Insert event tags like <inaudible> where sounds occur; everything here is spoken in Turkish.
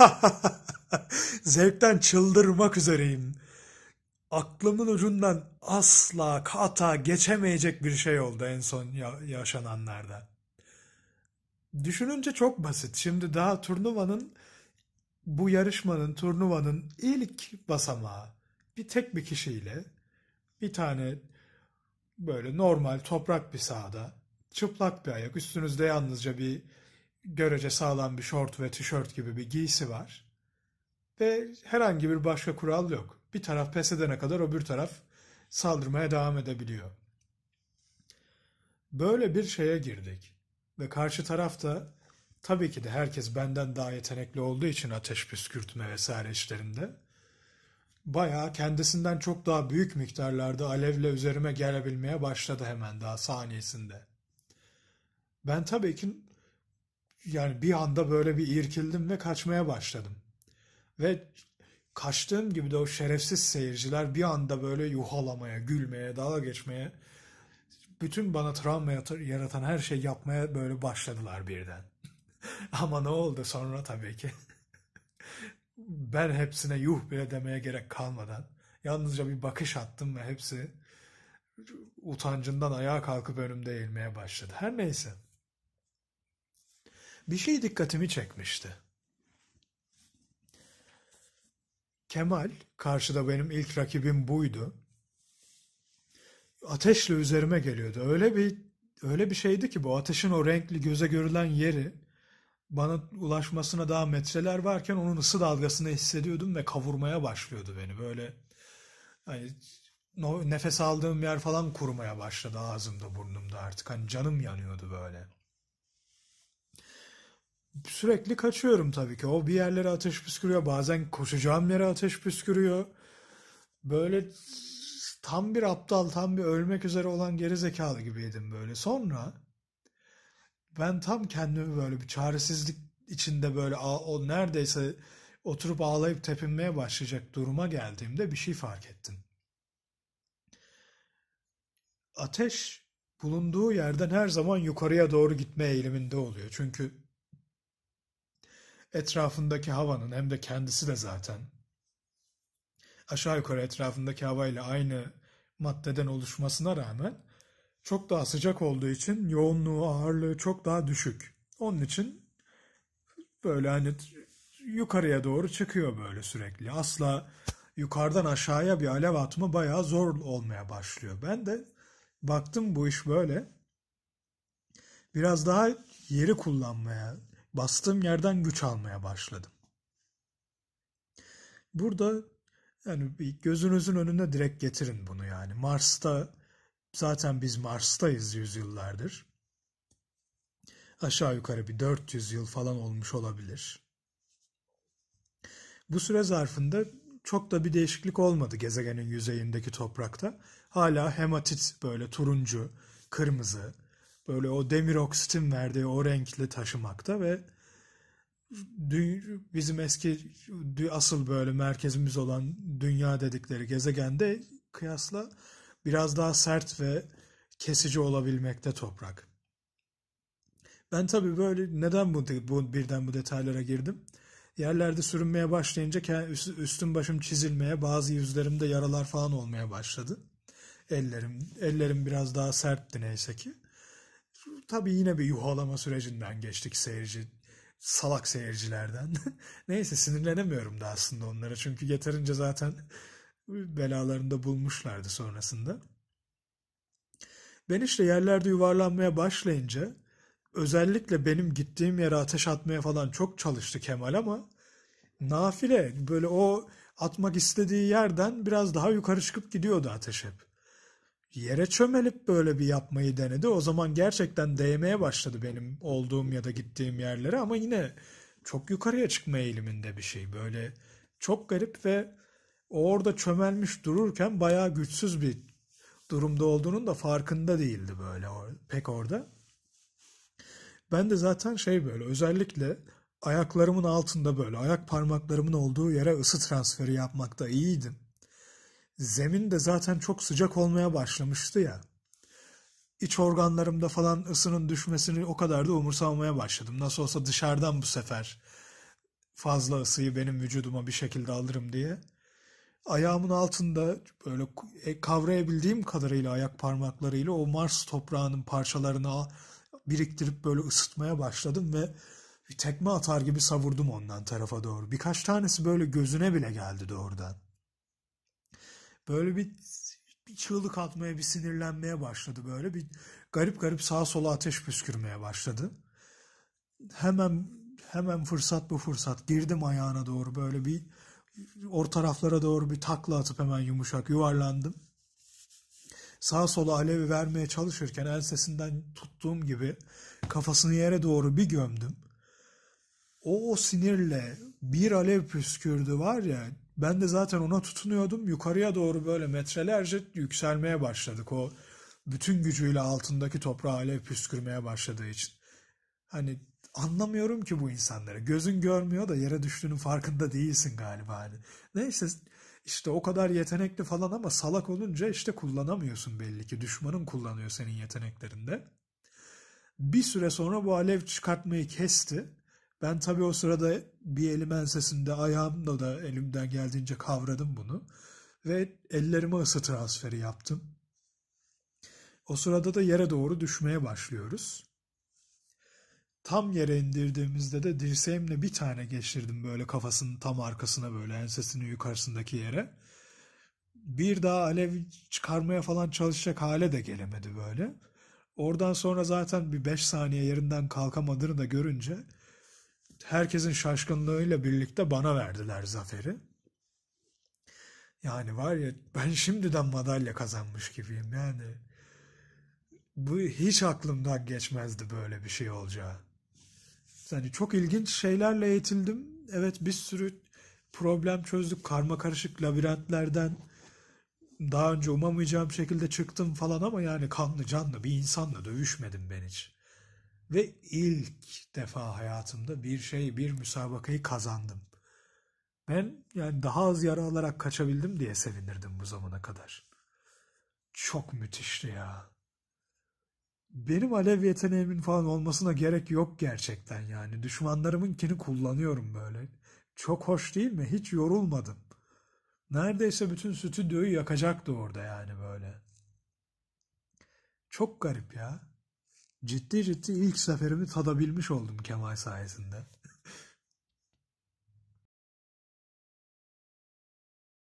<laughs> Zevkten çıldırmak üzereyim. Aklımın ucundan asla kata geçemeyecek bir şey oldu en son ya- yaşananlarda. Düşününce çok basit. Şimdi daha turnuvanın bu yarışmanın, turnuvanın ilk basamağı bir tek bir kişiyle bir tane böyle normal toprak bir sahada çıplak bir ayak üstünüzde yalnızca bir görece sağlam bir şort ve tişört gibi bir giysi var. Ve herhangi bir başka kural yok. Bir taraf pes edene kadar öbür taraf saldırmaya devam edebiliyor. Böyle bir şeye girdik. Ve karşı tarafta tabii ki de herkes benden daha yetenekli olduğu için ateş püskürtme vesaire işlerinde bayağı kendisinden çok daha büyük miktarlarda alevle üzerime gelebilmeye başladı hemen daha saniyesinde. Ben tabii ki yani bir anda böyle bir irkildim ve kaçmaya başladım. Ve kaçtığım gibi de o şerefsiz seyirciler bir anda böyle yuhalamaya, gülmeye, dalga geçmeye, bütün bana travma yaratan her şey yapmaya böyle başladılar birden. <laughs> Ama ne oldu sonra tabii ki. <laughs> ben hepsine yuh bile demeye gerek kalmadan yalnızca bir bakış attım ve hepsi utancından ayağa kalkıp önümde eğilmeye başladı. Her neyse bir şey dikkatimi çekmişti. Kemal, karşıda benim ilk rakibim buydu. Ateşle üzerime geliyordu. Öyle bir öyle bir şeydi ki bu ateşin o renkli göze görülen yeri bana ulaşmasına daha metreler varken onun ısı dalgasını hissediyordum ve kavurmaya başlıyordu beni. Böyle hani nefes aldığım yer falan kurumaya başladı ağzımda burnumda artık. Hani canım yanıyordu böyle sürekli kaçıyorum tabii ki. O bir yerlere ateş püskürüyor. Bazen koşacağım yere ateş püskürüyor. Böyle tam bir aptal, tam bir ölmek üzere olan geri zekalı gibiydim böyle. Sonra ben tam kendimi böyle bir çaresizlik içinde böyle o neredeyse oturup ağlayıp tepinmeye başlayacak duruma geldiğimde bir şey fark ettim. Ateş bulunduğu yerden her zaman yukarıya doğru gitme eğiliminde oluyor. Çünkü etrafındaki havanın hem de kendisi de zaten aşağı yukarı etrafındaki havayla aynı maddeden oluşmasına rağmen çok daha sıcak olduğu için yoğunluğu, ağırlığı çok daha düşük. Onun için böyle hani yukarıya doğru çıkıyor böyle sürekli. Asla yukarıdan aşağıya bir alev atma bayağı zor olmaya başlıyor. Ben de baktım bu iş böyle. Biraz daha yeri kullanmaya bastığım yerden güç almaya başladım. Burada yani gözünüzün önüne direkt getirin bunu yani. Mars'ta zaten biz Mars'tayız yüzyıllardır. Aşağı yukarı bir 400 yıl falan olmuş olabilir. Bu süre zarfında çok da bir değişiklik olmadı gezegenin yüzeyindeki toprakta. Hala hematit böyle turuncu, kırmızı, böyle o demir oksitin verdiği o renkli taşımakta ve bizim eski asıl böyle merkezimiz olan dünya dedikleri gezegende kıyasla biraz daha sert ve kesici olabilmekte toprak. Ben tabii böyle neden bu, bu birden bu detaylara girdim? Yerlerde sürünmeye başlayınca üstüm başım çizilmeye, bazı yüzlerimde yaralar falan olmaya başladı. Ellerim ellerim biraz daha sertti neyse ki. Tabii yine bir yuhalama sürecinden geçtik seyirci salak seyircilerden. <laughs> Neyse sinirlenemiyorum da aslında onlara çünkü yeterince zaten belalarında bulmuşlardı sonrasında. Ben işte yerlerde yuvarlanmaya başlayınca özellikle benim gittiğim yere ateş atmaya falan çok çalıştı Kemal ama nafile böyle o atmak istediği yerden biraz daha yukarı çıkıp gidiyordu ateş hep yere çömelip böyle bir yapmayı denedi. O zaman gerçekten değmeye başladı benim olduğum ya da gittiğim yerlere ama yine çok yukarıya çıkma eğiliminde bir şey. Böyle çok garip ve orada çömelmiş dururken bayağı güçsüz bir durumda olduğunun da farkında değildi böyle pek orada. Ben de zaten şey böyle özellikle ayaklarımın altında böyle ayak parmaklarımın olduğu yere ısı transferi yapmakta iyiydim zemin de zaten çok sıcak olmaya başlamıştı ya. İç organlarımda falan ısının düşmesini o kadar da umursamamaya başladım. Nasıl olsa dışarıdan bu sefer fazla ısıyı benim vücuduma bir şekilde alırım diye. Ayağımın altında böyle e, kavrayabildiğim kadarıyla ayak parmaklarıyla o Mars toprağının parçalarını biriktirip böyle ısıtmaya başladım ve bir tekme atar gibi savurdum ondan tarafa doğru. Birkaç tanesi böyle gözüne bile geldi doğrudan. Böyle bir, bir çığlık atmaya, bir sinirlenmeye başladı böyle. Bir garip garip sağa sola ateş püskürmeye başladı. Hemen hemen fırsat bu fırsat girdim ayağına doğru böyle bir or taraflara doğru bir takla atıp hemen yumuşak yuvarlandım. Sağa sola alevi vermeye çalışırken ensesinden tuttuğum gibi kafasını yere doğru bir gömdüm. O, o sinirle bir alev püskürdü var ya ben de zaten ona tutunuyordum. Yukarıya doğru böyle metrelerce yükselmeye başladık. O bütün gücüyle altındaki toprağa alev püskürmeye başladığı için. Hani anlamıyorum ki bu insanları. Gözün görmüyor da yere düştüğünün farkında değilsin galiba. Hani. Neyse işte o kadar yetenekli falan ama salak olunca işte kullanamıyorsun belli ki. Düşmanın kullanıyor senin yeteneklerinde. Bir süre sonra bu alev çıkartmayı kesti. Ben tabii o sırada bir elim ensesinde ayağımla da elimden geldiğince kavradım bunu. Ve ellerime ısı transferi yaptım. O sırada da yere doğru düşmeye başlıyoruz. Tam yere indirdiğimizde de dirseğimle bir tane geçirdim böyle kafasının tam arkasına böyle ensesinin yukarısındaki yere. Bir daha alev çıkarmaya falan çalışacak hale de gelemedi böyle. Oradan sonra zaten bir 5 saniye yerinden kalkamadığını da görünce herkesin şaşkınlığıyla birlikte bana verdiler zaferi. Yani var ya ben şimdiden madalya kazanmış gibiyim yani. Bu hiç aklımdan geçmezdi böyle bir şey olacağı. Yani çok ilginç şeylerle eğitildim. Evet bir sürü problem çözdük. Karma karışık labirentlerden daha önce umamayacağım şekilde çıktım falan ama yani kanlı canlı bir insanla dövüşmedim ben hiç. Ve ilk defa hayatımda bir şey, bir müsabakayı kazandım. Ben yani daha az yara alarak kaçabildim diye sevinirdim bu zamana kadar. Çok müthişti ya. Benim alev yeteneğimin falan olmasına gerek yok gerçekten yani. Düşmanlarımınkini kullanıyorum böyle. Çok hoş değil mi? Hiç yorulmadım. Neredeyse bütün stüdyoyu yakacaktı orada yani böyle. Çok garip ya. Ciddi ciddi ilk seferimi tadabilmiş oldum Kemal sayesinde.